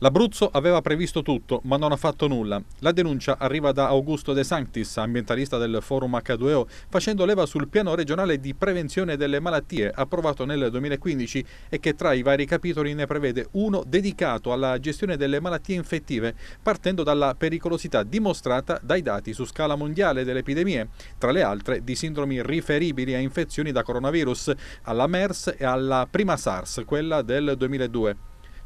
L'Abruzzo aveva previsto tutto, ma non ha fatto nulla. La denuncia arriva da Augusto De Sanctis, ambientalista del Forum H2O, facendo leva sul piano regionale di prevenzione delle malattie approvato nel 2015 e che tra i vari capitoli ne prevede uno dedicato alla gestione delle malattie infettive, partendo dalla pericolosità dimostrata dai dati su scala mondiale delle epidemie, tra le altre di sindromi riferibili a infezioni da coronavirus, alla MERS e alla prima SARS, quella del 2002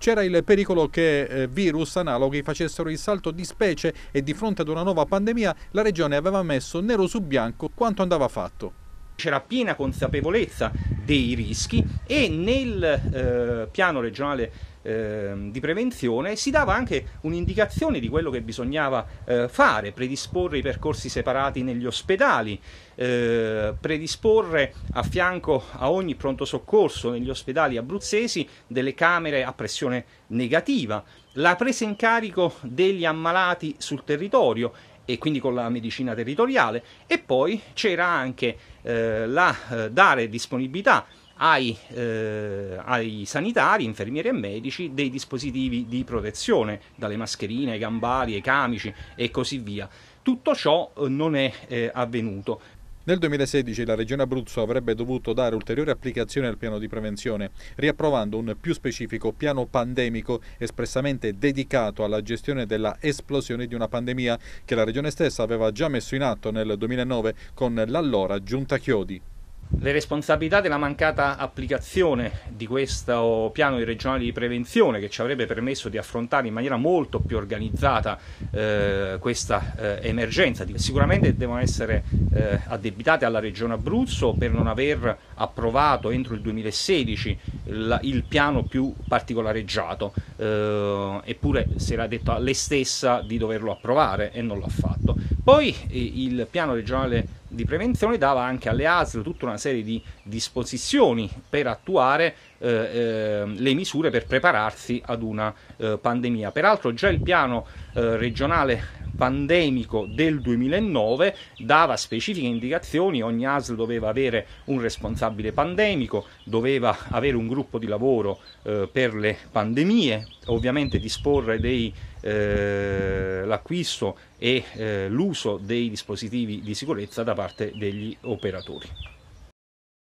c'era il pericolo che eh, virus analoghi facessero il salto di specie e di fronte ad una nuova pandemia la regione aveva messo nero su bianco quanto andava fatto c'era piena consapevolezza dei rischi e nel eh, piano regionale ehm, di prevenzione si dava anche un'indicazione di quello che bisognava eh, fare, predisporre i percorsi separati negli ospedali, eh, predisporre a fianco a ogni pronto soccorso negli ospedali abruzzesi delle camere a pressione negativa, la presa in carico degli ammalati sul territorio e quindi con la medicina territoriale e poi c'era anche eh, la eh, dare disponibilità ai, eh, ai, sanitari, infermieri e medici dei dispositivi di protezione, dalle mascherine ai gambari, ai camici e così via. Tutto ciò eh, non è eh, avvenuto. Nel 2016 la Regione Abruzzo avrebbe dovuto dare ulteriore applicazione al piano di prevenzione, riapprovando un più specifico piano pandemico espressamente dedicato alla gestione della esplosione di una pandemia che la Regione stessa aveva già messo in atto nel 2009 con l'allora Giunta Chiodi. Le responsabilità della mancata applicazione di questo piano regionale di prevenzione che ci avrebbe permesso di affrontare in maniera molto più organizzata eh, questa eh, emergenza sicuramente devono essere eh, addebitate alla Regione Abruzzo per non aver approvato entro il 2016 il, il piano più particolareggiato eh, eppure si era detto a lei stessa di doverlo approvare e non l'ha fatto. Poi eh, il piano regionale di prevenzione dava anche alle ASL tutta una serie di disposizioni per attuare eh, eh, le misure per prepararsi ad una eh, pandemia. Peraltro già il piano eh, regionale pandemico del 2009 dava specifiche indicazioni, ogni ASL doveva avere un responsabile pandemico, doveva avere un gruppo di lavoro eh, per le pandemie, ovviamente disporre dei eh, l'acquisto e eh, l'uso dei dispositivi di sicurezza da parte degli operatori.